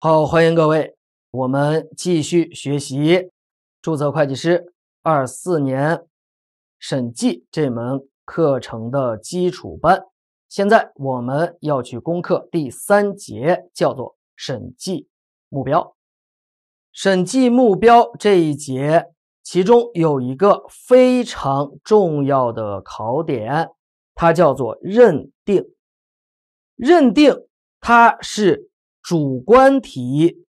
好，欢迎各位。我们继续学习注册会计师二四年审计这门课程的基础班。现在我们要去攻克第三节，叫做审计目标。审计目标这一节，其中有一个非常重要的考点，它叫做认定。认定，它是。主观题、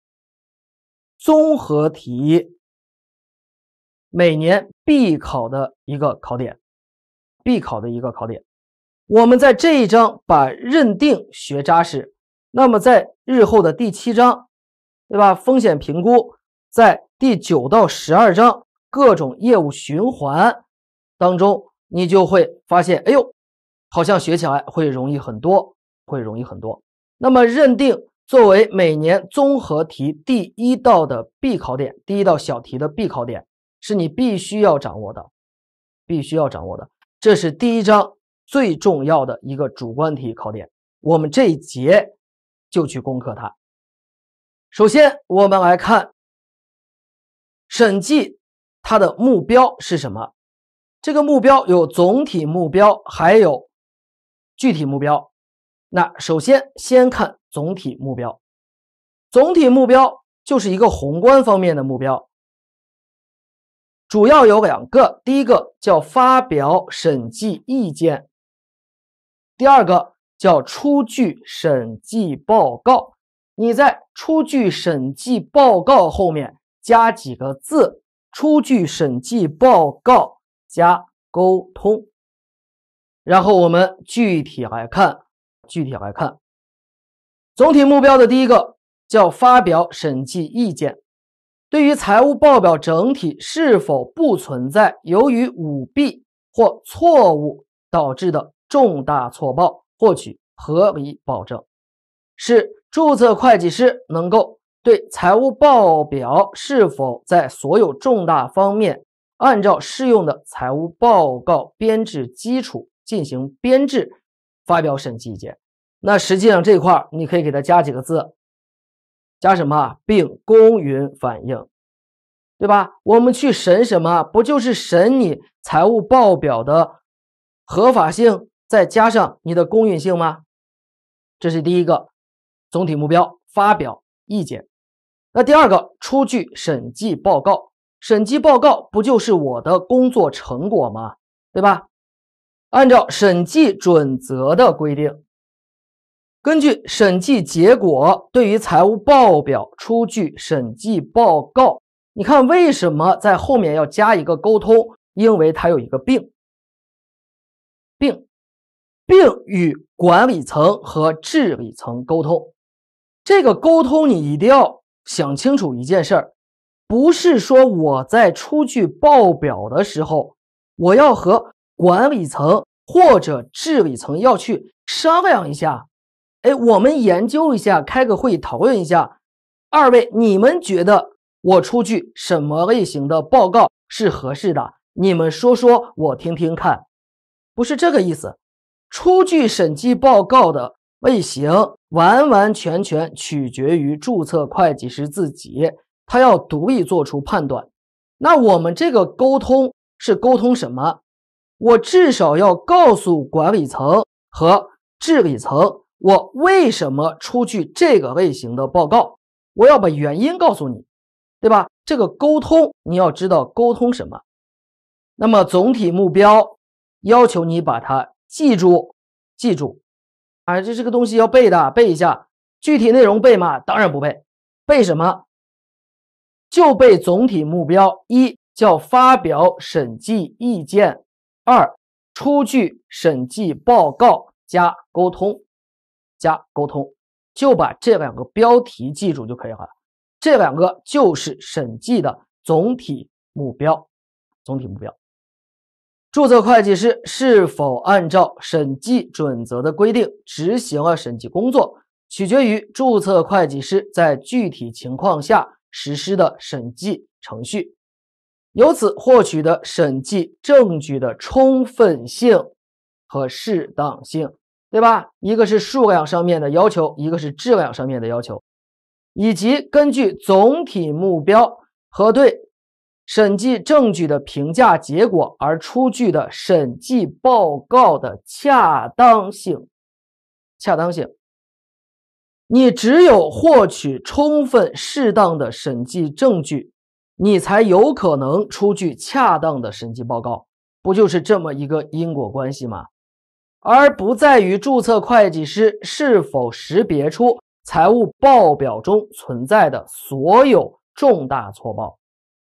综合题，每年必考的一个考点，必考的一个考点。我们在这一章把认定学扎实，那么在日后的第七章，对吧？风险评估，在第九到十二章各种业务循环当中，你就会发现，哎呦，好像学起来会容易很多，会容易很多。那么认定。作为每年综合题第一道的必考点，第一道小题的必考点，是你必须要掌握的，必须要掌握的。这是第一章最重要的一个主观题考点，我们这一节就去攻克它。首先，我们来看审计它的目标是什么？这个目标有总体目标，还有具体目标。那首先先看。总体目标，总体目标就是一个宏观方面的目标，主要有两个。第一个叫发表审计意见，第二个叫出具审计报告。你在出具审计报告后面加几个字：出具审计报告加沟通。然后我们具体来看，具体来看。总体目标的第一个叫发表审计意见，对于财务报表整体是否不存在由于舞弊或错误导致的重大错报，获取合理保证，是注册会计师能够对财务报表是否在所有重大方面按照适用的财务报告编制基础进行编制，发表审计意见。那实际上这块你可以给它加几个字，加什么？并公允反映，对吧？我们去审什么？不就是审你财务报表的合法性，再加上你的公允性吗？这是第一个总体目标，发表意见。那第二个，出具审计报告。审计报告不就是我的工作成果吗？对吧？按照审计准则的规定。根据审计结果，对于财务报表出具审计报告。你看，为什么在后面要加一个沟通？因为它有一个“并，并并与管理层和治理层沟通”。这个沟通你一定要想清楚一件事儿，不是说我在出具报表的时候，我要和管理层或者治理层要去商量一下。哎，我们研究一下，开个会讨论一下。二位，你们觉得我出具什么类型的报告是合适的？你们说说，我听听看。不是这个意思，出具审计报告的类型完完全全取决于注册会计师自己，他要独立做出判断。那我们这个沟通是沟通什么？我至少要告诉管理层和治理层。我为什么出具这个类型的报告？我要把原因告诉你，对吧？这个沟通你要知道沟通什么。那么总体目标要求你把它记住，记住啊！这这个东西要背的，背一下。具体内容背吗？当然不背，背什么？就背总体目标：一叫发表审计意见，二出具审计报告加沟通。加沟通，就把这两个标题记住就可以了。这两个就是审计的总体目标。总体目标，注册会计师是否按照审计准则的规定执行了审计工作，取决于注册会计师在具体情况下实施的审计程序，由此获取的审计证据的充分性和适当性。对吧？一个是数量上面的要求，一个是质量上面的要求，以及根据总体目标和对审计证据的评价结果而出具的审计报告的恰当性、恰当性。你只有获取充分适当的审计证据，你才有可能出具恰当的审计报告，不就是这么一个因果关系吗？而不在于注册会计师是否识别出财务报表中存在的所有重大错报，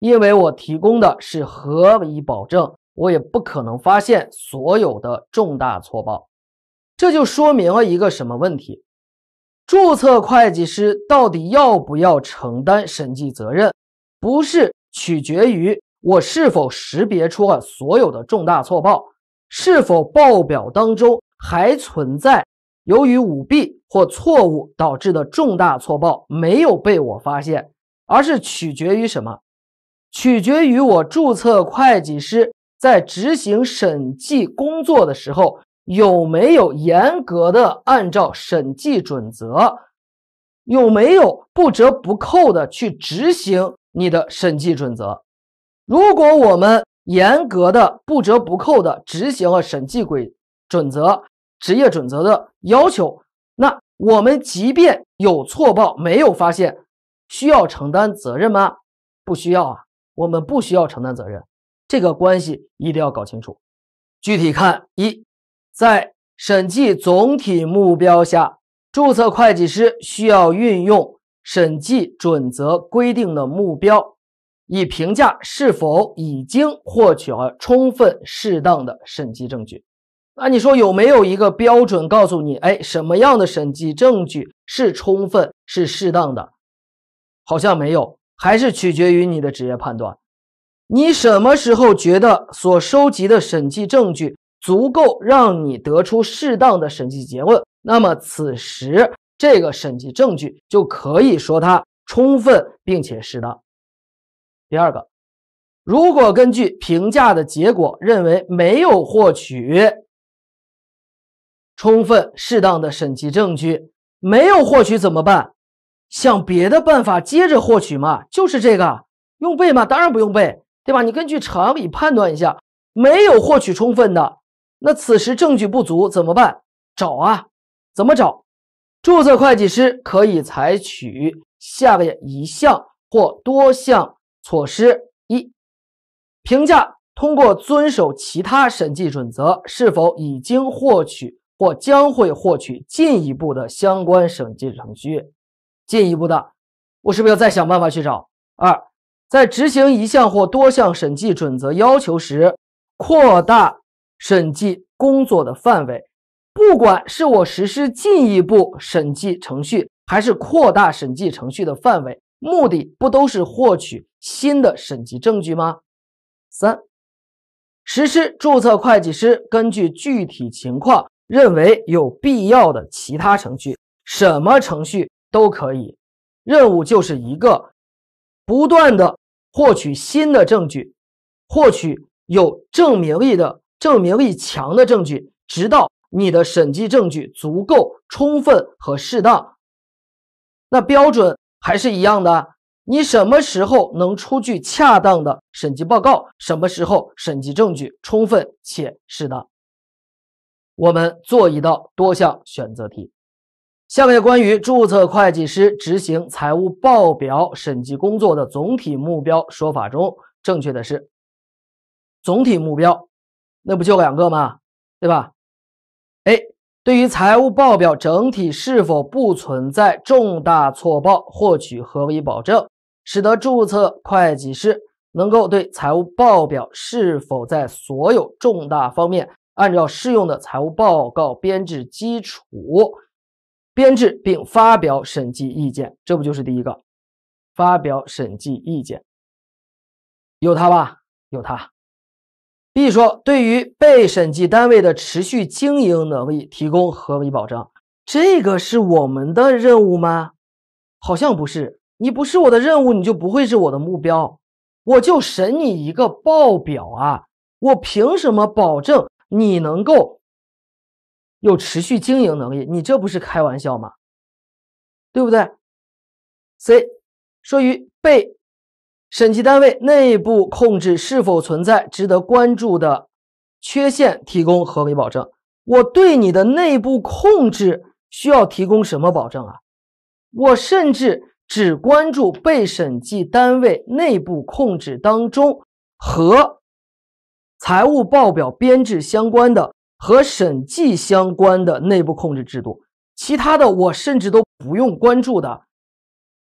因为我提供的是合理保证，我也不可能发现所有的重大错报。这就说明了一个什么问题？注册会计师到底要不要承担审计责任，不是取决于我是否识别出了所有的重大错报。是否报表当中还存在由于舞弊或错误导致的重大错报没有被我发现，而是取决于什么？取决于我注册会计师在执行审计工作的时候有没有严格的按照审计准则，有没有不折不扣的去执行你的审计准则？如果我们。严格的、不折不扣地执行了审计规准则、职业准则的要求。那我们即便有错报没有发现，需要承担责任吗？不需要啊，我们不需要承担责任。这个关系一定要搞清楚。具体看一，在审计总体目标下，注册会计师需要运用审计准则规定的目标。以评价是否已经获取了充分、适当的审计证据。那你说有没有一个标准告诉你，哎，什么样的审计证据是充分、是适当的？好像没有，还是取决于你的职业判断。你什么时候觉得所收集的审计证据足够让你得出适当的审计结论？那么此时，这个审计证据就可以说它充分并且适当。第二个，如果根据评价的结果认为没有获取充分适当的审计证据，没有获取怎么办？想别的办法接着获取嘛？就是这个用背吗？当然不用背，对吧？你根据常理判断一下，没有获取充分的，那此时证据不足怎么办？找啊？怎么找？注册会计师可以采取下列一项或多项。措施一，评价通过遵守其他审计准则是否已经获取或将会获取进一步的相关审计程序。进一步的，我是不是要再想办法去找？二，在执行一项或多项审计准则要求时，扩大审计工作的范围。不管是我实施进一步审计程序，还是扩大审计程序的范围。目的不都是获取新的审计证据吗？三，实施注册会计师根据具体情况认为有必要的其他程序，什么程序都可以。任务就是一个不断的获取新的证据，获取有证明力的、证明力强的证据，直到你的审计证据足够充分和适当。那标准？还是一样的，你什么时候能出具恰当的审计报告？什么时候审计证据充分且适当？我们做一道多项选择题。下面关于注册会计师执行财务报表审计工作的总体目标说法中，正确的是？总体目标，那不就两个吗？对吧？对于财务报表整体是否不存在重大错报，获取合理保证，使得注册会计师能够对财务报表是否在所有重大方面按照适用的财务报告编制基础编制并发表审计意见，这不就是第一个发表审计意见，有他吧？有他。B 说：“对于被审计单位的持续经营能力提供合理保证，这个是我们的任务吗？好像不是。你不是我的任务，你就不会是我的目标。我就审你一个报表啊，我凭什么保证你能够有持续经营能力？你这不是开玩笑吗？对不对？”C 说：“于被。”审计单位内部控制是否存在值得关注的缺陷？提供合理保证？我对你的内部控制需要提供什么保证啊？我甚至只关注被审计单位内部控制当中和财务报表编制相关的、和审计相关的内部控制制度，其他的我甚至都不用关注的。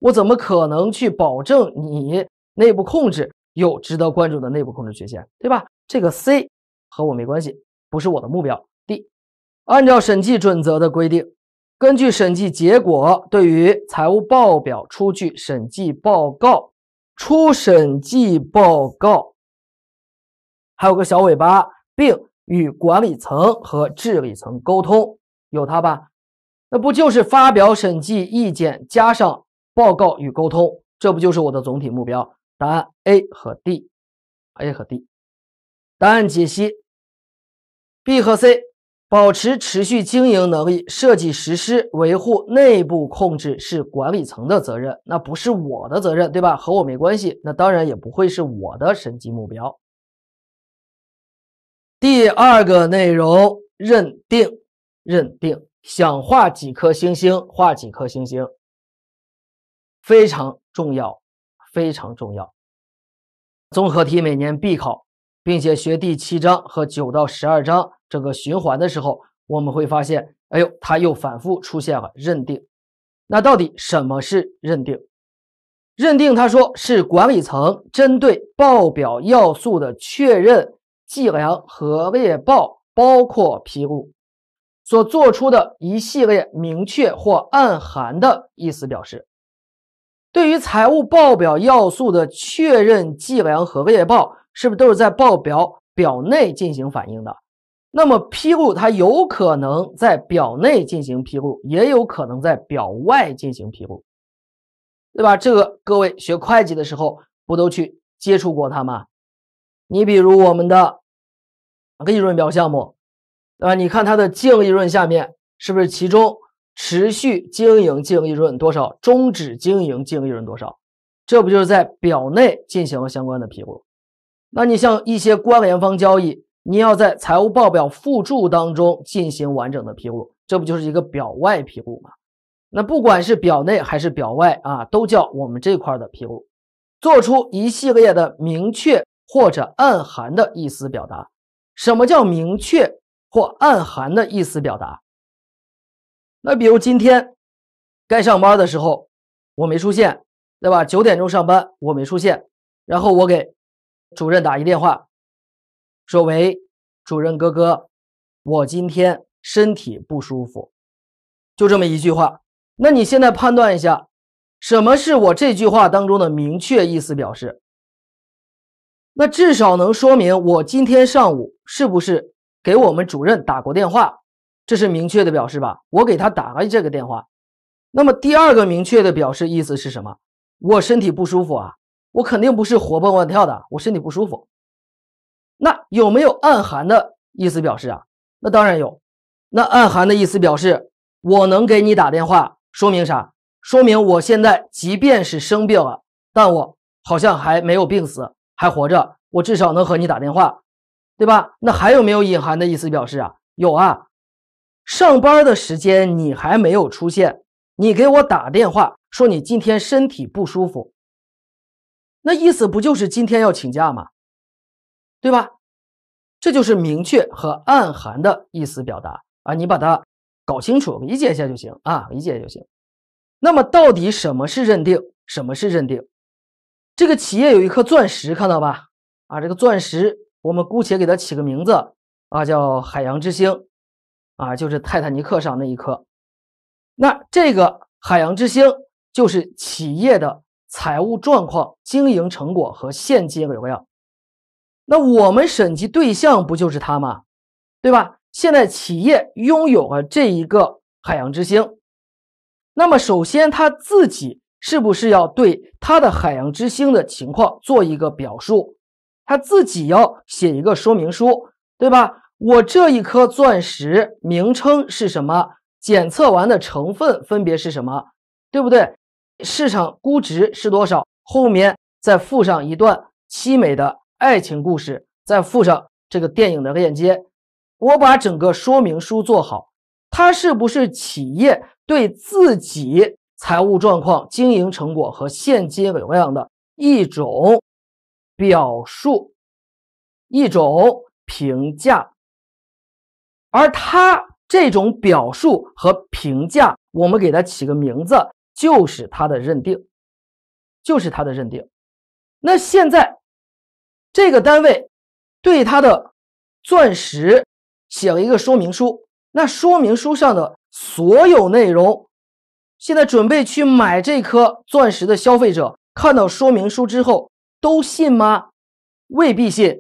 我怎么可能去保证你？内部控制有值得关注的内部控制缺陷，对吧？这个 C 和我没关系，不是我的目标。D，按照审计准则的规定，根据审计结果，对于财务报表出具审计报告，出审计报告，还有个小尾巴，并与管理层和治理层沟通，有它吧？那不就是发表审计意见加上报告与沟通，这不就是我的总体目标？答案 A 和 D，A 和 D。答案解析：B 和 C 保持持续经营能力、设计、实施、维护内部控制是管理层的责任，那不是我的责任，对吧？和我没关系，那当然也不会是我的审计目标。第二个内容，认定，认定，想画几颗星星，画几颗星星，非常重要，非常重要。综合题每年必考，并且学第七章和九到十二章这个循环的时候，我们会发现，哎呦，它又反复出现了认定。那到底什么是认定？认定他说是管理层针对报表要素的确认、计量和列报，包括披露，所做出的一系列明确或暗含的意思表示。对于财务报表要素的确认、计量和列报，是不是都是在报表表内进行反映的？那么披露，它有可能在表内进行披露，也有可能在表外进行披露，对吧？这个各位学会计的时候不都去接触过它吗？你比如我们的利润表项目，对吧？你看它的净利润下面是不是其中？持续经营净利润多少？终止经营净利润多少？这不就是在表内进行了相关的披露？那你像一些关联方交易，你要在财务报表附注当中进行完整的披露，这不就是一个表外披露吗？那不管是表内还是表外啊，都叫我们这块的披露，做出一系列的明确或者暗含的意思表达。什么叫明确或暗含的意思表达？那比如今天该上班的时候，我没出现，对吧？九点钟上班我没出现，然后我给主任打一电话，说：“喂，主任哥哥，我今天身体不舒服。”就这么一句话。那你现在判断一下，什么是我这句话当中的明确意思表示？那至少能说明我今天上午是不是给我们主任打过电话？这是明确的表示吧？我给他打了这个电话。那么第二个明确的表示意思是什么？我身体不舒服啊，我肯定不是活蹦乱跳的，我身体不舒服。那有没有暗含的意思表示啊？那当然有。那暗含的意思表示，我能给你打电话，说明啥？说明我现在即便是生病了，但我好像还没有病死，还活着，我至少能和你打电话，对吧？那还有没有隐含的意思表示啊？有啊。上班的时间你还没有出现，你给我打电话说你今天身体不舒服，那意思不就是今天要请假吗？对吧？这就是明确和暗含的意思表达啊！你把它搞清楚，理解一下就行啊，理解就行。那么到底什么是认定？什么是认定？这个企业有一颗钻石，看到吧？啊，这个钻石我们姑且给它起个名字啊，叫海洋之星。啊，就是泰坦尼克上那一颗，那这个海洋之星就是企业的财务状况、经营成果和现金流量。那我们审计对象不就是它吗？对吧？现在企业拥有了这一个海洋之星，那么首先他自己是不是要对他的海洋之星的情况做一个表述？他自己要写一个说明书，对吧？我这一颗钻石名称是什么？检测完的成分分别是什么？对不对？市场估值是多少？后面再附上一段凄美的爱情故事，再附上这个电影的链接。我把整个说明书做好，它是不是企业对自己财务状况、经营成果和现金流量的一种表述，一种评价？而他这种表述和评价，我们给他起个名字，就是他的认定，就是他的认定。那现在，这个单位对他的钻石写了一个说明书，那说明书上的所有内容，现在准备去买这颗钻石的消费者看到说明书之后都信吗？未必信。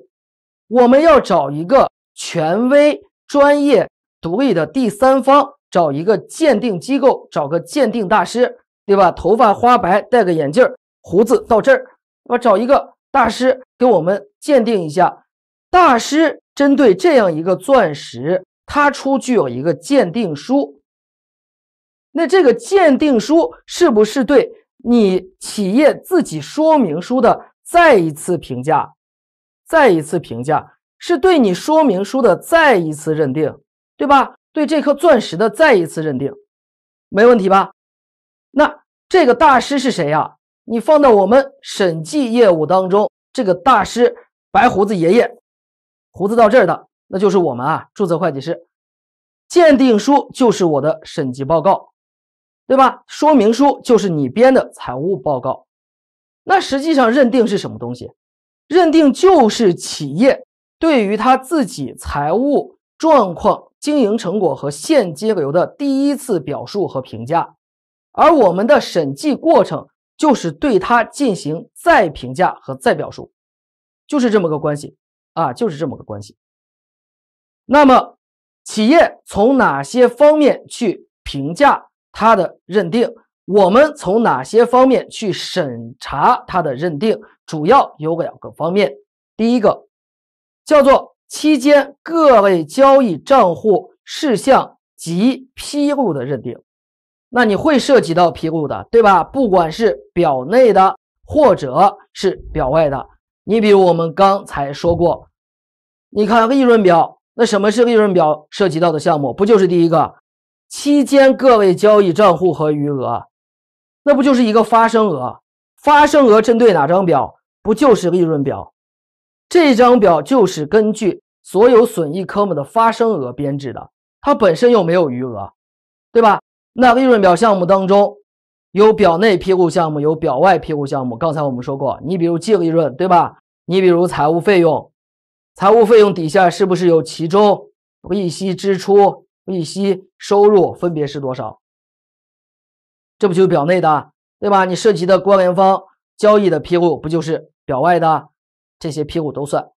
我们要找一个权威。专业独立的第三方，找一个鉴定机构，找个鉴定大师，对吧？头发花白，戴个眼镜，胡子到这儿，我找一个大师给我们鉴定一下。大师针对这样一个钻石，他出具有一个鉴定书。那这个鉴定书是不是对你企业自己说明书的再一次评价？再一次评价。是对你说明书的再一次认定，对吧？对这颗钻石的再一次认定，没问题吧？那这个大师是谁呀？你放到我们审计业务当中，这个大师白胡子爷爷，胡子到这儿的，那就是我们啊，注册会计师。鉴定书就是我的审计报告，对吧？说明书就是你编的财务报告。那实际上认定是什么东西？认定就是企业。对于他自己财务状况、经营成果和现金流的第一次表述和评价，而我们的审计过程就是对他进行再评价和再表述，就是这么个关系啊，就是这么个关系。那么，企业从哪些方面去评价他的认定？我们从哪些方面去审查他的认定？主要有两个方面，第一个。叫做期间各位交易账户事项及披露的认定，那你会涉及到披露的，对吧？不管是表内的，或者是表外的，你比如我们刚才说过，你看利润表，那什么是利润表涉及到的项目？不就是第一个期间各位交易账户和余额？那不就是一个发生额？发生额针对哪张表？不就是利润表？这张表就是根据所有损益科目的发生额编制的，它本身又没有余额，对吧？那利润表项目当中，有表内披露项目，有表外披露项目。刚才我们说过，你比如净利润，对吧？你比如财务费用，财务费用底下是不是有其中利息支出、利息收入分别是多少？这不就是表内的，对吧？你涉及的关联方交易的披露不就是表外的？这些批股都算。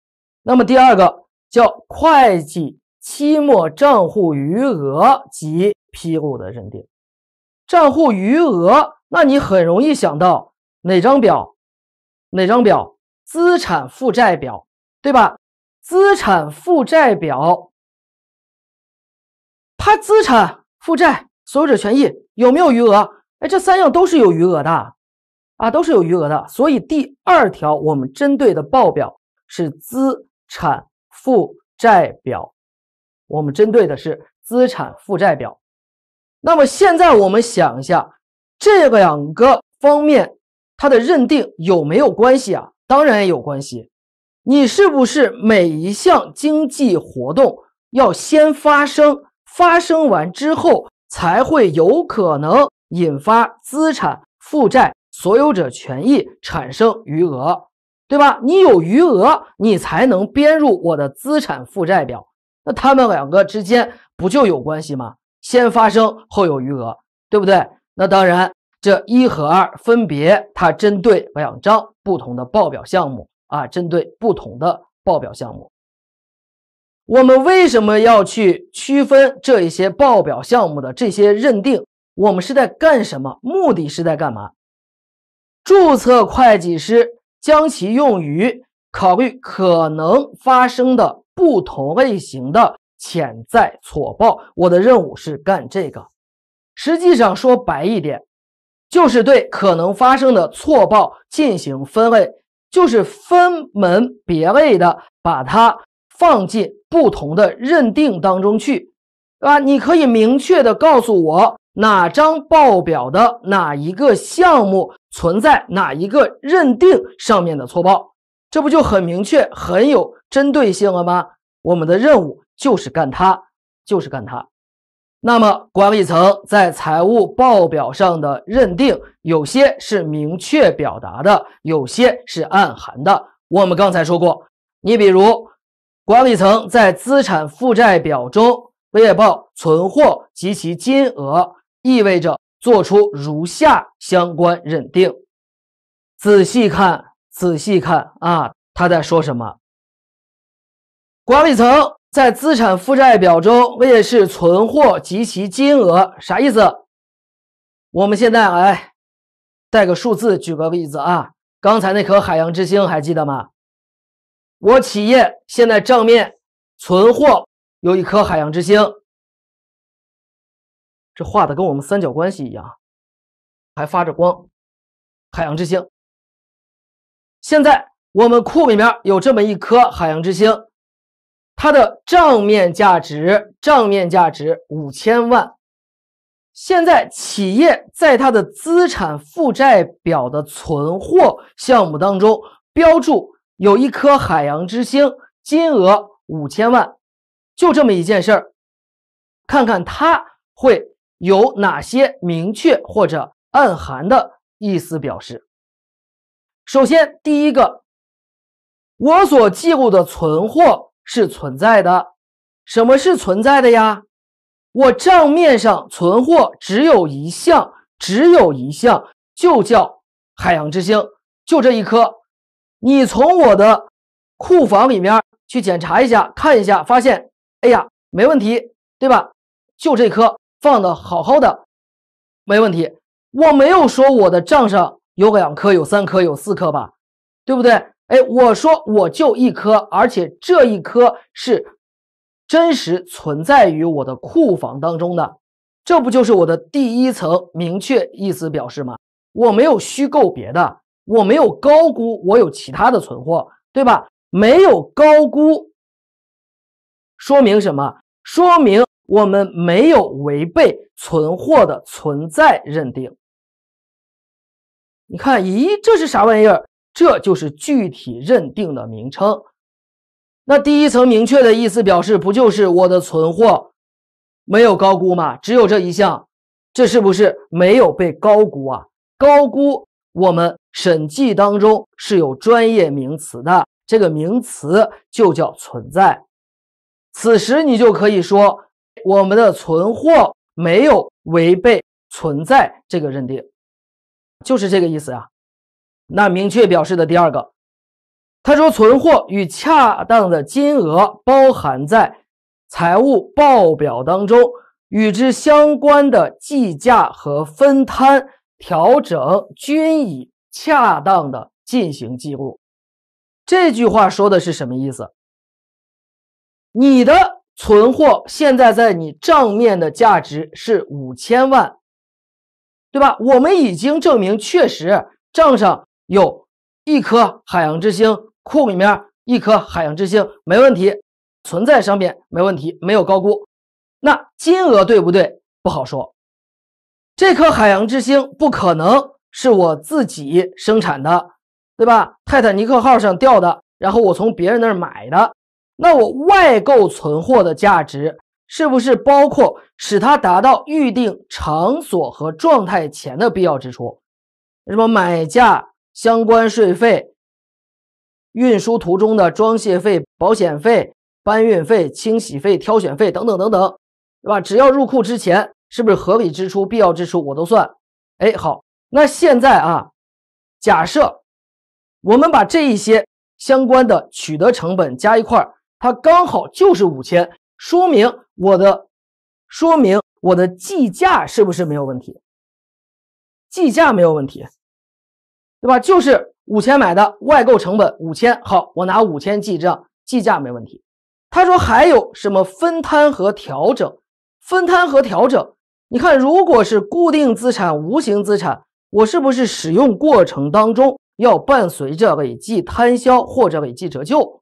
那么第二个叫会计期末账户余额及批股的认定，账户余额，那你很容易想到哪张表？哪张表？资产负债表，对吧？资产负债表，它资产负债所有者权益有没有余额？哎，这三样都是有余额的。啊，都是有余额的，所以第二条我们针对的报表是资产负债表，我们针对的是资产负债表。那么现在我们想一下，这两个方面它的认定有没有关系啊？当然也有关系。你是不是每一项经济活动要先发生，发生完之后才会有可能引发资产负债？所有者权益产生余额，对吧？你有余额，你才能编入我的资产负债表。那他们两个之间不就有关系吗？先发生后有余额，对不对？那当然，这一和二分别它针对两张不同的报表项目啊，针对不同的报表项目。我们为什么要去区分这一些报表项目的这些认定？我们是在干什么？目的是在干嘛？注册会计师将其用于考虑可能发生的不同类型的潜在错报。我的任务是干这个。实际上说白一点，就是对可能发生的错报进行分类，就是分门别类的把它放进不同的认定当中去。啊，你可以明确的告诉我哪张报表的哪一个项目。存在哪一个认定上面的错报，这不就很明确、很有针对性了吗？我们的任务就是干它，就是干它。那么，管理层在财务报表上的认定，有些是明确表达的，有些是暗含的。我们刚才说过，你比如，管理层在资产负债表中未报存货及其金额，意味着。做出如下相关认定，仔细看，仔细看啊，他在说什么？管理层在资产负债表中列示存货及其金额，啥意思？我们现在来带个数字，举个例子啊，刚才那颗海洋之星还记得吗？我企业现在账面存货有一颗海洋之星。这画的跟我们三角关系一样，还发着光，海洋之星。现在我们库里面有这么一颗海洋之星，它的账面价值账面价值五千万。现在企业在它的资产负债表的存货项目当中标注有一颗海洋之星，金额五千万，就这么一件事儿。看看它会。有哪些明确或者暗含的意思表示？首先，第一个，我所记录的存货是存在的。什么是存在的呀？我账面上存货只有一项，只有一项就叫海洋之星，就这一颗。你从我的库房里面去检查一下，看一下，发现，哎呀，没问题，对吧？就这颗。放的好好的，没问题。我没有说我的账上有两颗、有三颗、有四颗吧，对不对？哎，我说我就一颗，而且这一颗是真实存在于我的库房当中的。这不就是我的第一层明确意思表示吗？我没有虚构别的，我没有高估我有其他的存货，对吧？没有高估，说明什么？说明。我们没有违背存货的存在认定。你看，咦，这是啥玩意儿？这就是具体认定的名称。那第一层明确的意思表示，不就是我的存货没有高估吗？只有这一项，这是不是没有被高估啊？高估，我们审计当中是有专业名词的，这个名词就叫存在。此时你就可以说。我们的存货没有违背存在这个认定，就是这个意思呀。那明确表示的第二个，他说存货与恰当的金额包含在财务报表当中，与之相关的计价和分摊调整均已恰当的进行记录。这句话说的是什么意思？你的？存货现在在你账面的价值是五千万，对吧？我们已经证明确实账上有一颗海洋之星，库里面一颗海洋之星没问题，存在上面没问题，没有高估。那金额对不对？不好说。这颗海洋之星不可能是我自己生产的，对吧？泰坦尼克号上掉的，然后我从别人那儿买的。那我外购存货的价值是不是包括使它达到预定场所和状态前的必要支出？什么买价、相关税费、运输途中的装卸费、保险费、搬运费、清洗费、挑选费等等等等，对吧？只要入库之前是不是合理支出、必要支出，我都算。哎，好，那现在啊，假设我们把这一些相关的取得成本加一块儿。它刚好就是五千，说明我的，说明我的计价是不是没有问题？计价没有问题，对吧？就是五千买的外购成本五千，好，我拿五千记账，计价没问题。他说还有什么分摊和调整？分摊和调整？你看，如果是固定资产、无形资产，我是不是使用过程当中要伴随着累计摊销或者累计折旧？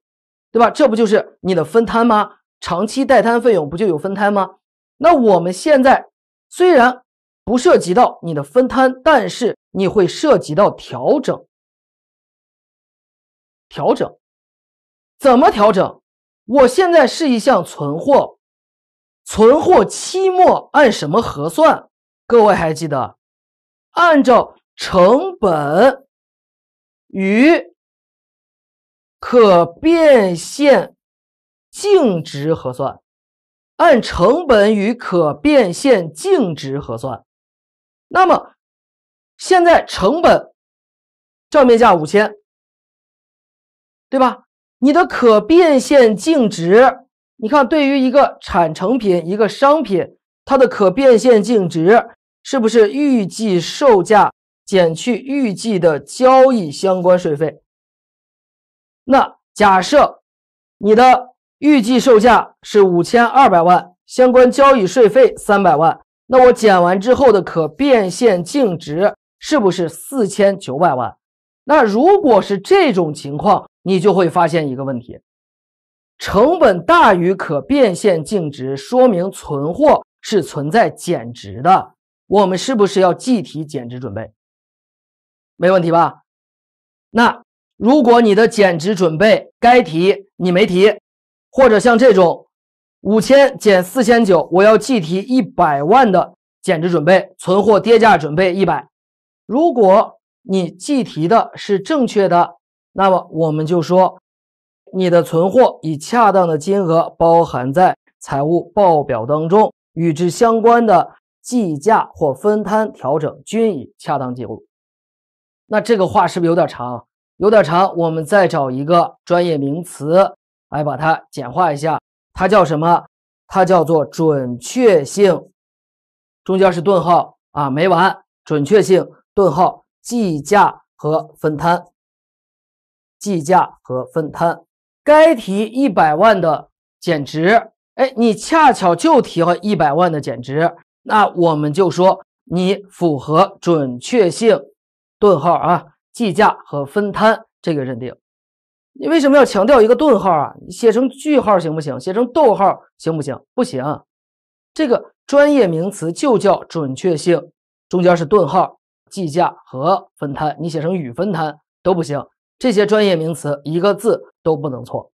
对吧？这不就是你的分摊吗？长期代摊费用不就有分摊吗？那我们现在虽然不涉及到你的分摊，但是你会涉及到调整。调整怎么调整？我现在是一项存货，存货期末按什么核算？各位还记得？按照成本与可变现净值核算，按成本与可变现净值核算。那么，现在成本账面价五千，对吧？你的可变现净值，你看对于一个产成品、一个商品，它的可变现净值是不是预计售价减去预计的交易相关税费？那假设你的预计售价是五千二百万，相关交易税费三百万，那我减完之后的可变现净值是不是四千九百万？那如果是这种情况，你就会发现一个问题：成本大于可变现净值，说明存货是存在减值的。我们是不是要计提减值准备？没问题吧？那？如果你的减值准备该提你没提，或者像这种五千减四千九，我要计提一百万的减值准备，存货跌价准备一百。如果你计提的是正确的，那么我们就说你的存货以恰当的金额包含在财务报表当中，与之相关的计价或分摊调整均已恰当记录。那这个话是不是有点长？啊？有点长，我们再找一个专业名词来把它简化一下。它叫什么？它叫做准确性。中间是顿号啊，没完。准确性，顿号，计价和分摊，计价和分摊。该提一百万的减值，哎，你恰巧就提了一百万的减值，那我们就说你符合准确性，顿号啊。计价和分摊这个认定，你为什么要强调一个顿号啊？你写成句号行不行？写成逗号行不行？不行，这个专业名词就叫准确性，中间是顿号。计价和分摊，你写成与分摊都不行。这些专业名词一个字都不能错。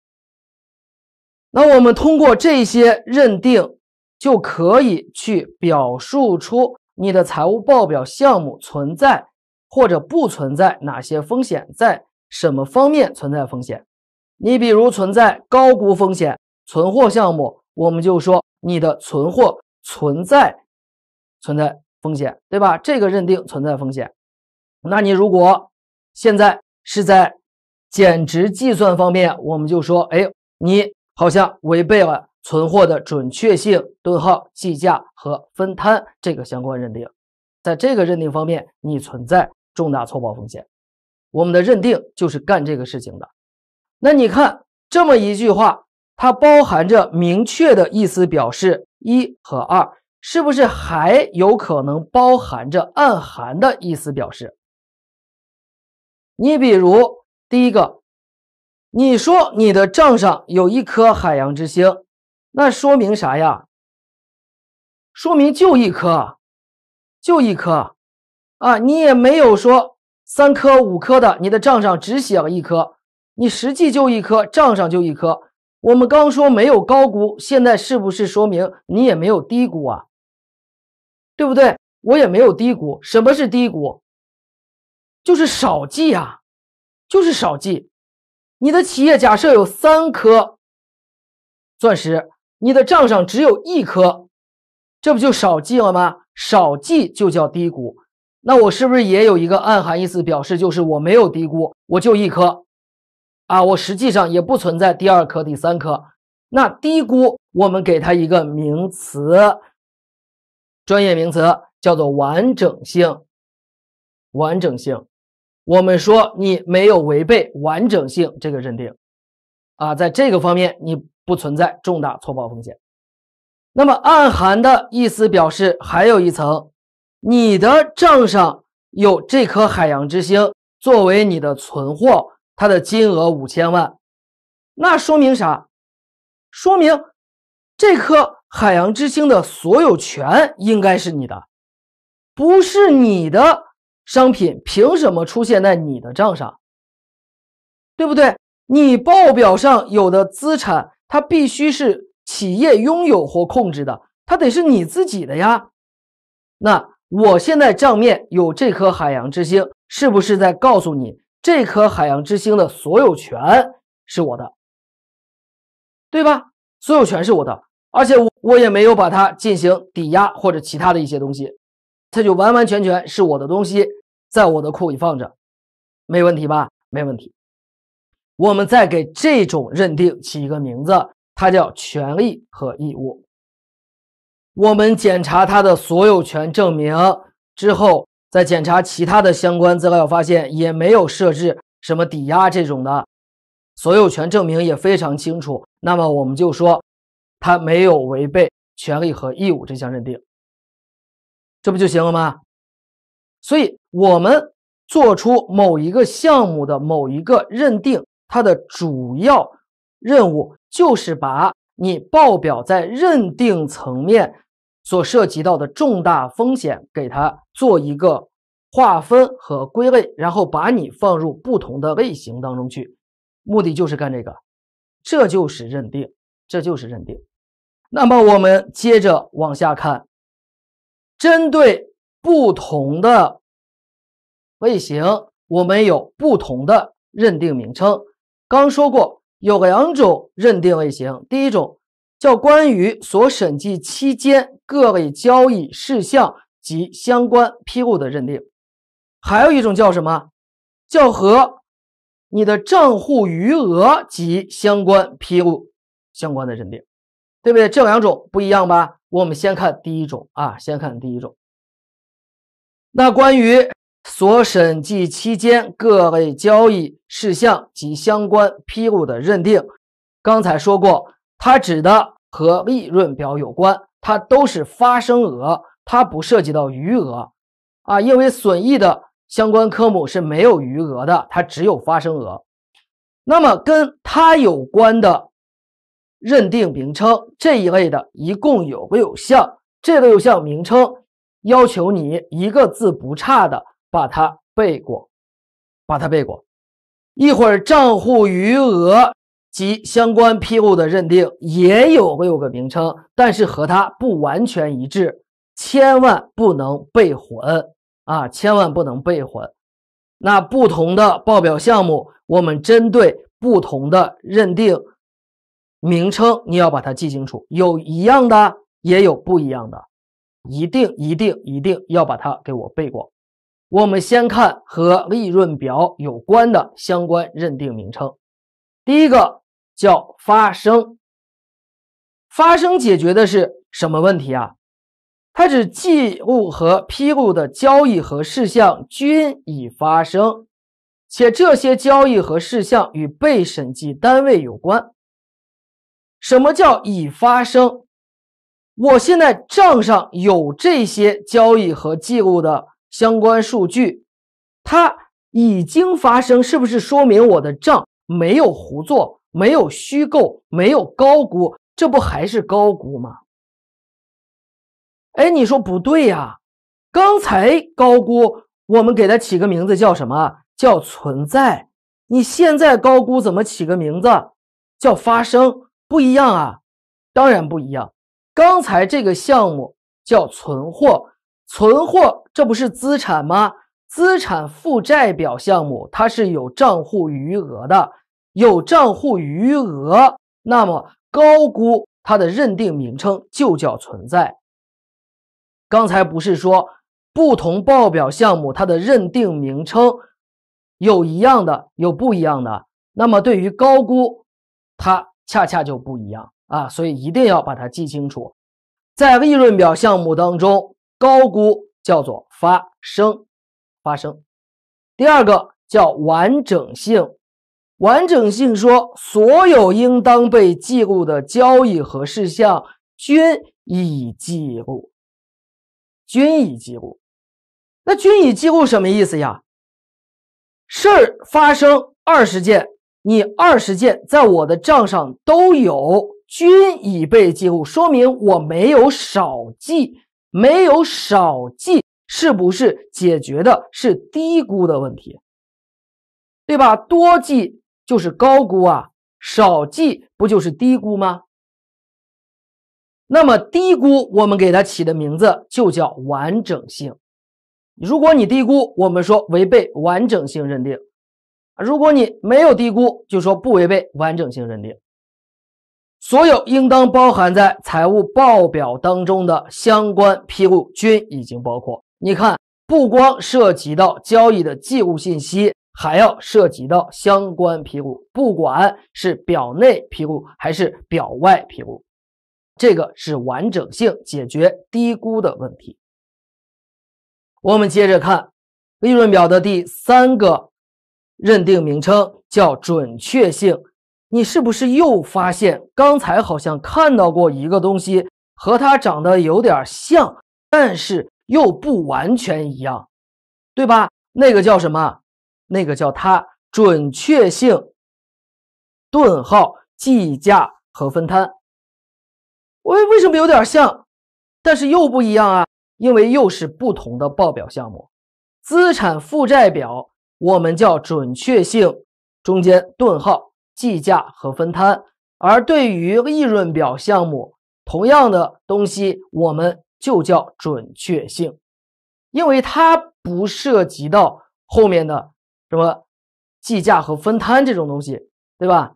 那我们通过这些认定，就可以去表述出你的财务报表项目存在。或者不存在哪些风险，在什么方面存在风险？你比如存在高估风险，存货项目，我们就说你的存货存在存在风险，对吧？这个认定存在风险。那你如果现在是在减值计算方面，我们就说，哎，你好像违背了存货的准确性（顿号计价和分摊）这个相关认定，在这个认定方面你存在。重大错报风险，我们的认定就是干这个事情的。那你看这么一句话，它包含着明确的意思表示一和二，是不是还有可能包含着暗含的意思表示？你比如第一个，你说你的账上有一颗海洋之星，那说明啥呀？说明就一颗，就一颗。啊，你也没有说三颗五颗的，你的账上只写了一颗，你实际就一颗，账上就一颗。我们刚说没有高估，现在是不是说明你也没有低估啊？对不对？我也没有低估。什么是低估？就是少记啊，就是少记。你的企业假设有三颗钻石，你的账上只有一颗，这不就少记了吗？少记就叫低估。那我是不是也有一个暗含意思表示，就是我没有低估，我就一颗，啊，我实际上也不存在第二颗、第三颗。那低估，我们给它一个名词，专业名词叫做完整性。完整性，我们说你没有违背完整性这个认定，啊，在这个方面你不存在重大错报风险。那么暗含的意思表示还有一层。你的账上有这颗海洋之星作为你的存货，它的金额五千万，那说明啥？说明这颗海洋之星的所有权应该是你的，不是你的商品凭什么出现在你的账上？对不对？你报表上有的资产，它必须是企业拥有或控制的，它得是你自己的呀，那。我现在账面有这颗海洋之星，是不是在告诉你这颗海洋之星的所有权是我的，对吧？所有权是我的，而且我我也没有把它进行抵押或者其他的一些东西，它就完完全全是我的东西，在我的库里放着，没问题吧？没问题。我们再给这种认定起一个名字，它叫权利和义务。我们检查他的所有权证明之后，再检查其他的相关资料，发现也没有设置什么抵押这种的，所有权证明也非常清楚。那么我们就说，他没有违背权利和义务这项认定，这不就行了吗？所以，我们做出某一个项目的某一个认定，它的主要任务就是把你报表在认定层面。所涉及到的重大风险，给它做一个划分和归类，然后把你放入不同的类型当中去，目的就是干这个，这就是认定，这就是认定。那么我们接着往下看，针对不同的类型，我们有不同的认定名称。刚说过，有两种认定类型，第一种。叫关于所审计期间各类交易事项及相关披露的认定，还有一种叫什么？叫和你的账户余额及相关披露相关的认定，对不对？这两种不一样吧？我们先看第一种啊，先看第一种。那关于所审计期间各类交易事项及相关披露的认定，刚才说过。它指的和利润表有关，它都是发生额，它不涉及到余额，啊，因为损益的相关科目是没有余额的，它只有发生额。那么跟它有关的认定名称这一类的，一共有个有项，这个有项名称要求你一个字不差的把它背过，把它背过。一会儿账户余额。及相关披露的认定也有六个名称，但是和它不完全一致，千万不能背混啊！千万不能背混。那不同的报表项目，我们针对不同的认定名称，你要把它记清楚，有一样的也有不一样的，一定一定一定要把它给我背过。我们先看和利润表有关的相关认定名称，第一个。叫发生，发生解决的是什么问题啊？它指记录和披露的交易和事项均已发生，且这些交易和事项与被审计单位有关。什么叫已发生？我现在账上有这些交易和记录的相关数据，它已经发生，是不是说明我的账没有胡做？没有虚构，没有高估，这不还是高估吗？哎，你说不对呀！刚才高估，我们给它起个名字叫什么？叫存在。你现在高估，怎么起个名字？叫发生，不一样啊！当然不一样。刚才这个项目叫存货，存货这不是资产吗？资产负债表项目它是有账户余额的。有账户余额，那么高估它的认定名称就叫存在。刚才不是说不同报表项目它的认定名称有一样的有不一样的，那么对于高估，它恰恰就不一样啊，所以一定要把它记清楚。在利润表项目当中，高估叫做发生，发生。第二个叫完整性。完整性说，所有应当被记录的交易和事项均已记录，均已记录。那均已记录什么意思呀？事儿发生二十件，你二十件在我的账上都有，均已被记录，说明我没有少记，没有少记，是不是解决的是低估的问题？对吧？多记。就是高估啊，少计不就是低估吗？那么低估，我们给它起的名字就叫完整性。如果你低估，我们说违背完整性认定如果你没有低估，就说不违背完整性认定。所有应当包含在财务报表当中的相关披露均已经包括。你看，不光涉及到交易的记录信息。还要涉及到相关披露，不管是表内披露还是表外披露，这个是完整性解决低估的问题。我们接着看利润表的第三个认定名称叫准确性，你是不是又发现刚才好像看到过一个东西和它长得有点像，但是又不完全一样，对吧？那个叫什么？那个叫它准确性，顿号计价和分摊。为为什么有点像，但是又不一样啊？因为又是不同的报表项目。资产负债表我们叫准确性，中间顿号计价和分摊；而对于利润表项目，同样的东西我们就叫准确性，因为它不涉及到后面的。什么计价和分摊这种东西，对吧？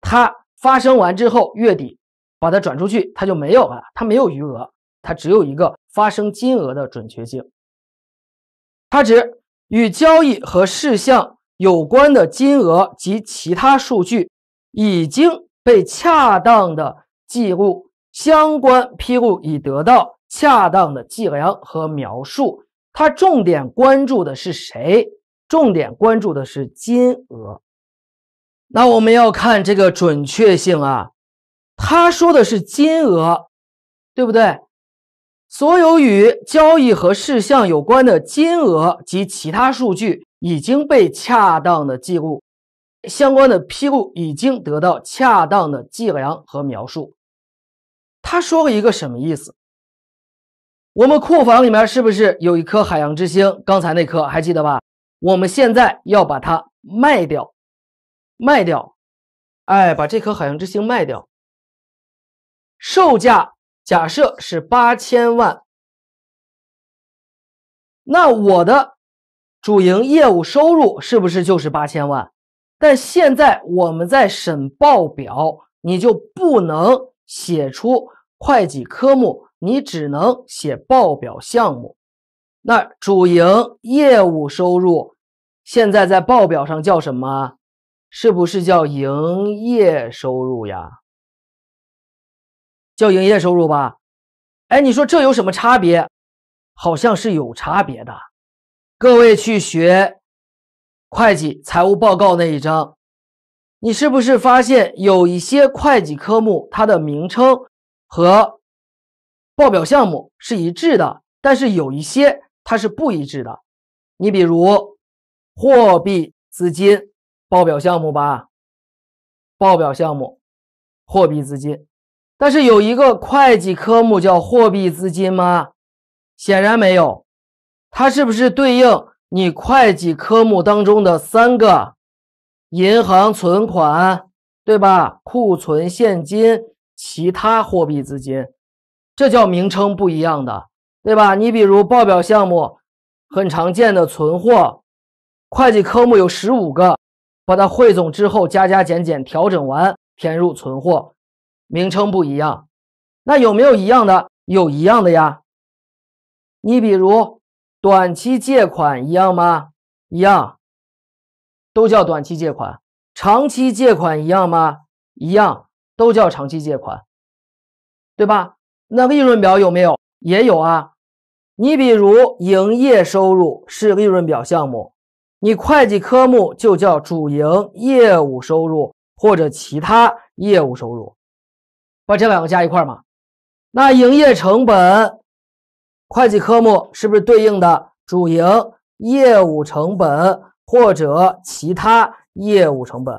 它发生完之后，月底把它转出去，它就没有了，它没有余额，它只有一个发生金额的准确性。它指与交易和事项有关的金额及其他数据已经被恰当的记录，相关披露已得到恰当的计量和描述。它重点关注的是谁？重点关注的是金额，那我们要看这个准确性啊。他说的是金额，对不对？所有与交易和事项有关的金额及其他数据已经被恰当的记录，相关的披露已经得到恰当的计量和描述。他说了一个什么意思？我们库房里面是不是有一颗海洋之星？刚才那颗还记得吧？我们现在要把它卖掉，卖掉，哎，把这颗海洋之星卖掉，售价假设是八千万，那我的主营业务收入是不是就是八千万？但现在我们在审报表，你就不能写出会计科目，你只能写报表项目。那主营业务收入现在在报表上叫什么？是不是叫营业收入呀？叫营业收入吧？哎，你说这有什么差别？好像是有差别的。各位去学会计财务报告那一章，你是不是发现有一些会计科目它的名称和报表项目是一致的，但是有一些。它是不一致的，你比如货币资金报表项目吧，报表项目货币资金，但是有一个会计科目叫货币资金吗？显然没有，它是不是对应你会计科目当中的三个银行存款，对吧？库存现金、其他货币资金，这叫名称不一样的。对吧？你比如报表项目很常见的存货，会计科目有十五个，把它汇总之后加加减减调整完，填入存货，名称不一样，那有没有一样的？有一样的呀。你比如短期借款一样吗？一样，都叫短期借款。长期借款一样吗？一样，都叫长期借款，对吧？那利润表有没有？也有啊，你比如营业收入是利润表项目，你会计科目就叫主营业务收入或者其他业务收入，把这两个加一块嘛。那营业成本，会计科目是不是对应的主营业务成本或者其他业务成本？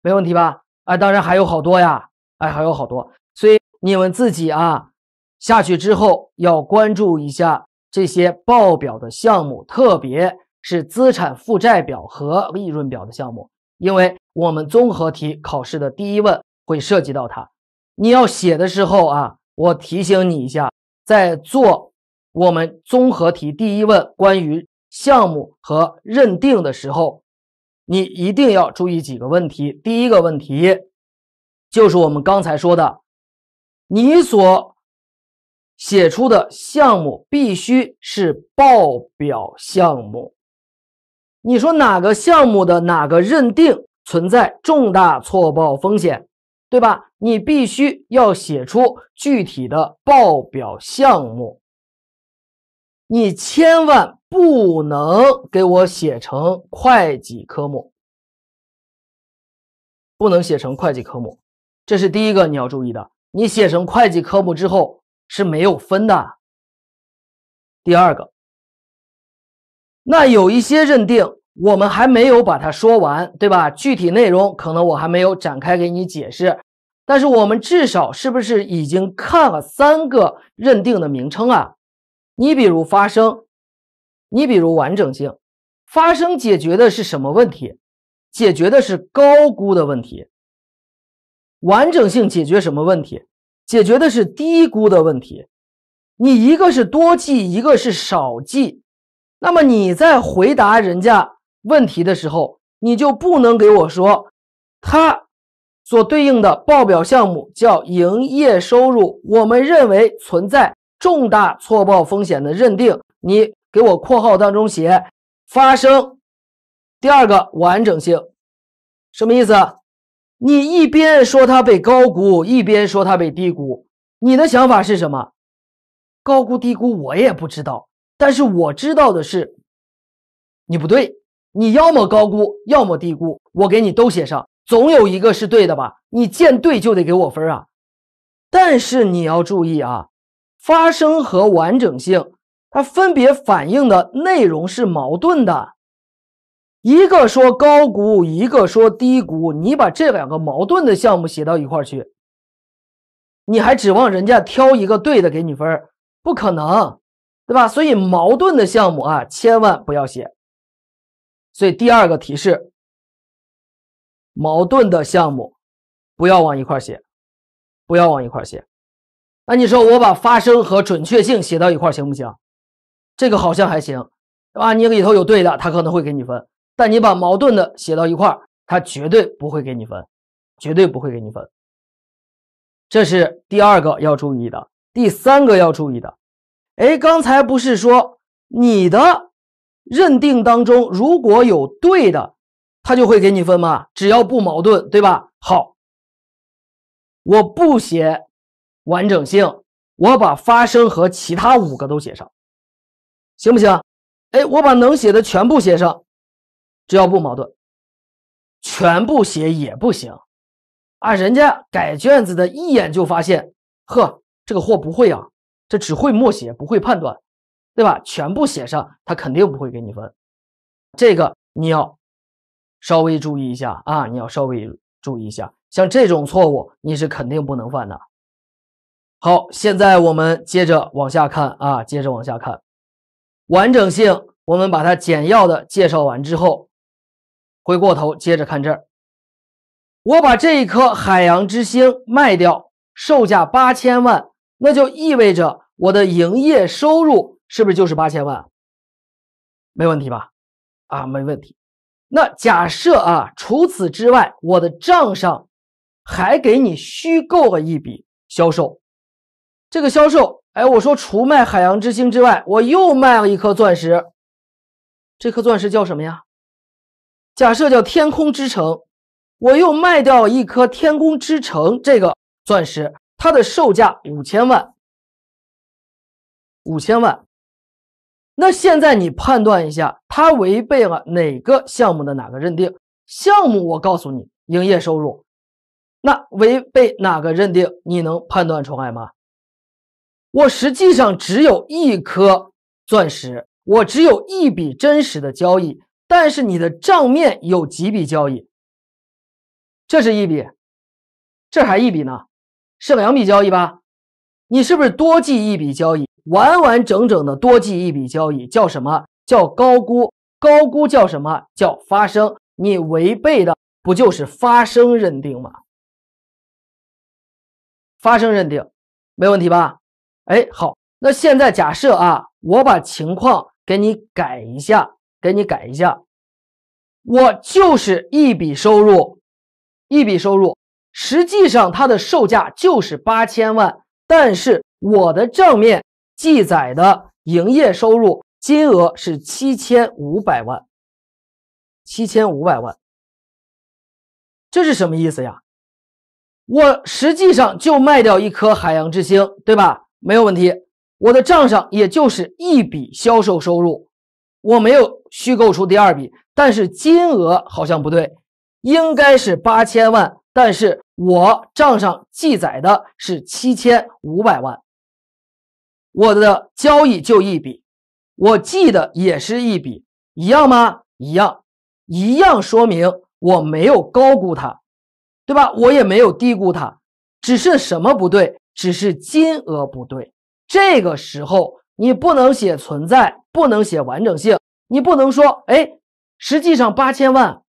没问题吧？啊，当然还有好多呀，哎，还有好多，所以你们自己啊。下去之后要关注一下这些报表的项目，特别是资产负债表和利润表的项目，因为我们综合题考试的第一问会涉及到它。你要写的时候啊，我提醒你一下，在做我们综合题第一问关于项目和认定的时候，你一定要注意几个问题。第一个问题就是我们刚才说的，你所写出的项目必须是报表项目。你说哪个项目的哪个认定存在重大错报风险，对吧？你必须要写出具体的报表项目。你千万不能给我写成会计科目，不能写成会计科目，这是第一个你要注意的。你写成会计科目之后。是没有分的。第二个，那有一些认定我们还没有把它说完，对吧？具体内容可能我还没有展开给你解释，但是我们至少是不是已经看了三个认定的名称啊？你比如发生，你比如完整性，发生解决的是什么问题？解决的是高估的问题。完整性解决什么问题？解决的是低估的问题，你一个是多记，一个是少记，那么你在回答人家问题的时候，你就不能给我说，它所对应的报表项目叫营业收入，我们认为存在重大错报风险的认定，你给我括号当中写发生。第二个完整性，什么意思？你一边说它被高估，一边说它被低估，你的想法是什么？高估低估我也不知道，但是我知道的是，你不对，你要么高估，要么低估，我给你都写上，总有一个是对的吧？你见对就得给我分啊！但是你要注意啊，发生和完整性，它分别反映的内容是矛盾的。一个说高估，一个说低估，你把这两个矛盾的项目写到一块去，你还指望人家挑一个对的给你分？不可能，对吧？所以矛盾的项目啊，千万不要写。所以第二个提示，矛盾的项目不要往一块写，不要往一块写。那你说我把发生和准确性写到一块行不行？这个好像还行，对吧？你里头有对的，他可能会给你分。但你把矛盾的写到一块儿，他绝对不会给你分，绝对不会给你分。这是第二个要注意的，第三个要注意的。哎，刚才不是说你的认定当中如果有对的，他就会给你分吗？只要不矛盾，对吧？好，我不写完整性，我把发生和其他五个都写上，行不行？哎，我把能写的全部写上。只要不矛盾，全部写也不行，啊，人家改卷子的一眼就发现，呵，这个货不会啊，这只会默写不会判断，对吧？全部写上他肯定不会给你分，这个你要稍微注意一下啊，你要稍微注意一下，像这种错误你是肯定不能犯的。好，现在我们接着往下看啊，接着往下看，完整性，我们把它简要的介绍完之后。回过头，接着看这儿。我把这一颗海洋之星卖掉，售价八千万，那就意味着我的营业收入是不是就是八千万？没问题吧？啊，没问题。那假设啊，除此之外，我的账上还给你虚构了一笔销售。这个销售，哎，我说除卖海洋之星之外，我又卖了一颗钻石。这颗钻石叫什么呀？假设叫天空之城，我又卖掉一颗天空之城这个钻石，它的售价五千万，五千万。那现在你判断一下，它违背了哪个项目的哪个认定？项目我告诉你，营业收入。那违背哪个认定？你能判断出来吗？我实际上只有一颗钻石，我只有一笔真实的交易。但是你的账面有几笔交易？这是一笔，这还一笔呢，是两笔交易吧？你是不是多记一笔交易？完完整整的多记一笔交易，叫什么叫高估？高估叫什么叫发生？你违背的不就是发生认定吗？发生认定没问题吧？哎，好，那现在假设啊，我把情况给你改一下。给你改一下，我就是一笔收入，一笔收入。实际上它的售价就是八千万，但是我的账面记载的营业收入金额是七千五百万，七千五百万，这是什么意思呀？我实际上就卖掉一颗海洋之星，对吧？没有问题，我的账上也就是一笔销售收入。我没有虚构出第二笔，但是金额好像不对，应该是八千万，但是我账上记载的是七千五百万。我的交易就一笔，我记的也是一笔，一样吗？一样，一样，说明我没有高估它，对吧？我也没有低估它，只是什么不对？只是金额不对。这个时候。你不能写存在，不能写完整性。你不能说，哎，实际上八千万，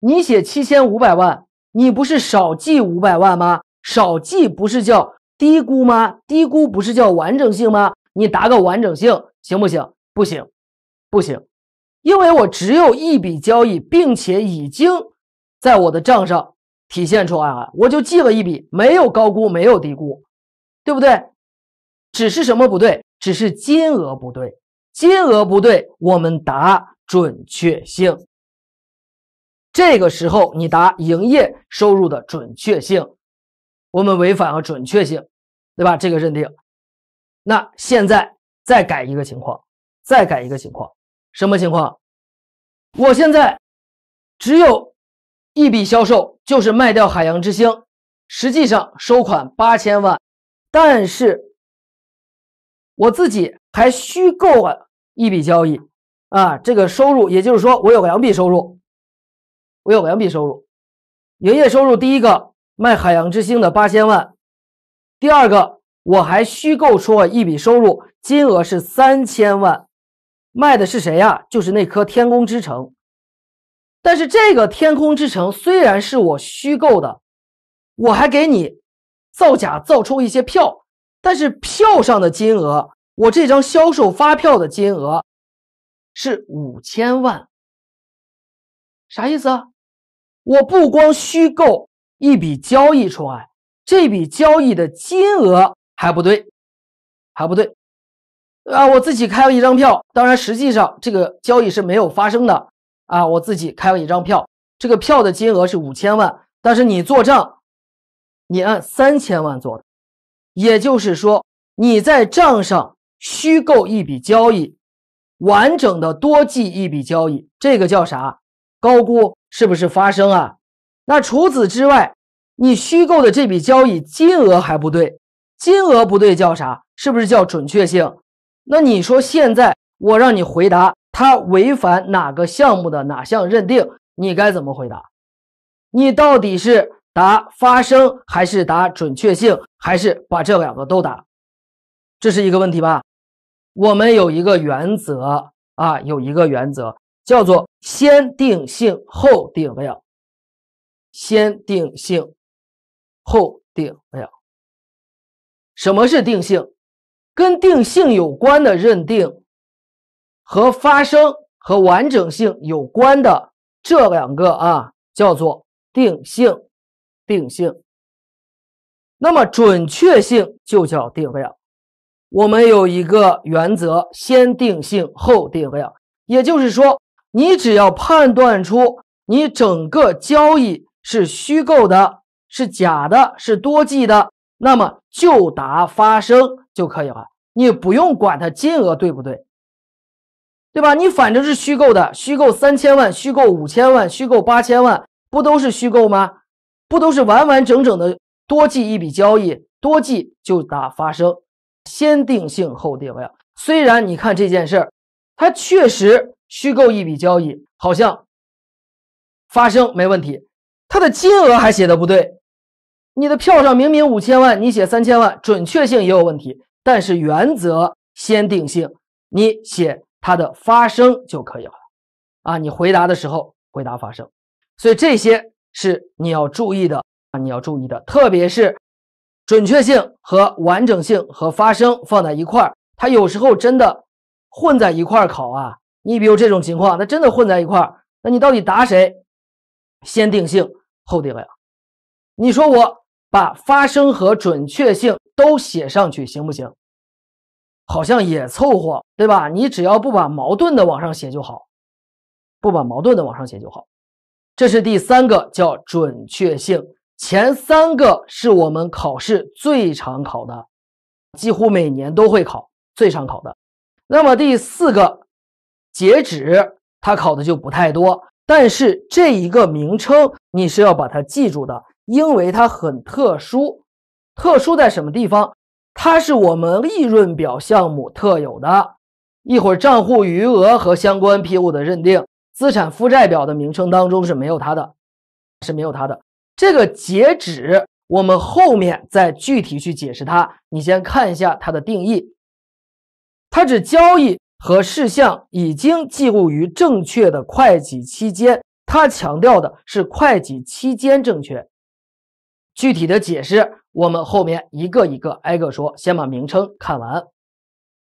你写七千五百万，你不是少记五百万吗？少记不是叫低估吗？低估不是叫完整性吗？你答个完整性行不行？不行，不行，因为我只有一笔交易，并且已经在我的账上体现出来了，我就记了一笔，没有高估，没有低估，对不对？只是什么不对？只是金额不对，金额不对，我们答准确性。这个时候你答营业收入的准确性，我们违反了准确性，对吧？这个认定。那现在再改一个情况，再改一个情况，什么情况？我现在只有一笔销售，就是卖掉海洋之星，实际上收款八千万，但是。我自己还虚构了一笔交易啊，这个收入，也就是说，我有两笔收入，我有两笔收入，营业收入第一个卖海洋之星的八千万，第二个我还虚构出了一笔收入，金额是三千万，卖的是谁呀？就是那颗天空之城，但是这个天空之城虽然是我虚构的，我还给你造假造出一些票。但是票上的金额，我这张销售发票的金额是五千万，啥意思？啊？我不光虚构一笔交易出来，这笔交易的金额还不对，还不对。啊，我自己开了一张票，当然实际上这个交易是没有发生的啊，我自己开了一张票，这个票的金额是五千万，但是你做账，你按三千万做的。也就是说，你在账上虚构一笔交易，完整的多记一笔交易，这个叫啥？高估是不是发生啊？那除此之外，你虚构的这笔交易金额还不对，金额不对叫啥？是不是叫准确性？那你说现在我让你回答，他违反哪个项目的哪项认定？你该怎么回答？你到底是？答发生还是答准确性，还是把这两个都答，这是一个问题吧？我们有一个原则啊，有一个原则叫做先定性后定量，先定性后定量。什么是定性？跟定性有关的认定和发生和完整性有关的这两个啊，叫做定性。定性，那么准确性就叫定量。我们有一个原则，先定性后定量。也就是说，你只要判断出你整个交易是虚构的、是假的、是多记的，那么就答发生就可以了。你不用管它金额对不对，对吧？你反正是虚构的，虚构三千万、虚构五千万、虚构八千万，不都是虚构吗？不都是完完整整的多记一笔交易，多记就打发生，先定性后定量。虽然你看这件事儿，它确实虚构一笔交易，好像发生没问题，它的金额还写的不对。你的票上明明五千万，你写三千万，准确性也有问题。但是原则先定性，你写它的发生就可以了。啊，你回答的时候回答发生，所以这些。是你要注意的啊，你要注意的，特别是准确性和完整性和发生放在一块儿，它有时候真的混在一块儿考啊。你比如这种情况，它真的混在一块儿，那你到底答谁先定性后定量？你说我把发生和准确性都写上去行不行？好像也凑合，对吧？你只要不把矛盾的往上写就好，不把矛盾的往上写就好。这是第三个，叫准确性。前三个是我们考试最常考的，几乎每年都会考，最常考的。那么第四个，截止，它考的就不太多，但是这一个名称你是要把它记住的，因为它很特殊。特殊在什么地方？它是我们利润表项目特有的。一会儿账户余额和相关披露的认定。资产负债表的名称当中是没有它的，是没有它的。这个截止我们后面再具体去解释它。你先看一下它的定义，它指交易和事项已经记录于正确的会计期间。它强调的是会计期间正确。具体的解释我们后面一个一个挨个说。先把名称看完。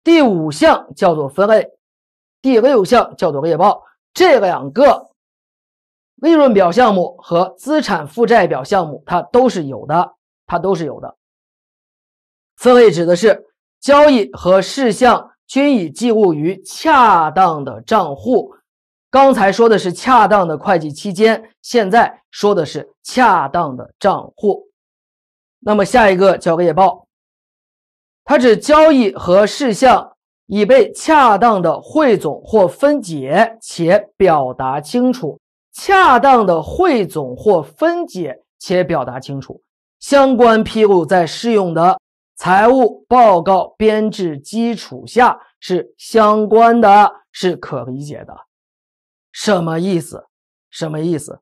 第五项叫做分类，第六项叫做猎报。这两个利润表项目和资产负债表项目，它都是有的，它都是有的。分类指的是交易和事项均已记入于恰当的账户。刚才说的是恰当的会计期间，现在说的是恰当的账户。那么下一个交给业报，它指交易和事项。已被恰当的汇总或分解，且表达清楚；恰当的汇总或分解，且表达清楚。相关披露在适用的财务报告编制基础下是相关的，是可理解的。什么意思？什么意思？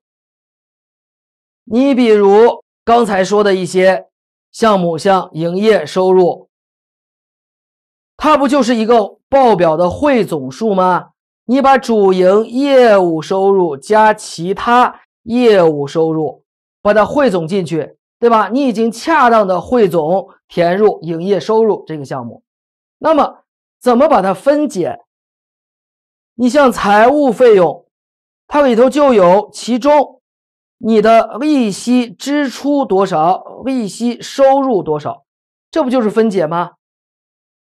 你比如刚才说的一些项目，像营业收入。它不就是一个报表的汇总数吗？你把主营业务收入加其他业务收入，把它汇总进去，对吧？你已经恰当的汇总填入营业收入这个项目。那么怎么把它分解？你像财务费用，它里头就有其中，你的利息支出多少，利息收入多少，这不就是分解吗？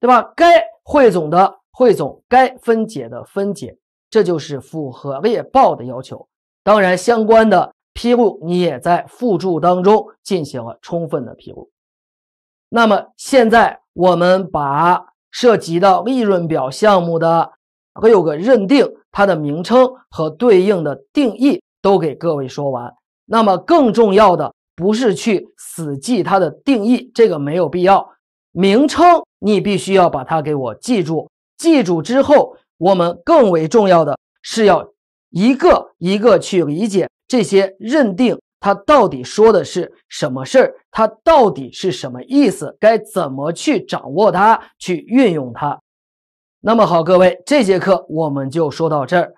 对吧？该汇总的汇总，该分解的分解，这就是符合列报的要求。当然，相关的披露你也在附注当中进行了充分的披露。那么，现在我们把涉及到利润表项目的六个认定，它的名称和对应的定义都给各位说完。那么，更重要的不是去死记它的定义，这个没有必要。名称，你必须要把它给我记住。记住之后，我们更为重要的是要一个一个去理解这些，认定它到底说的是什么事儿，它到底是什么意思，该怎么去掌握它，去运用它。那么好，各位，这节课我们就说到这儿。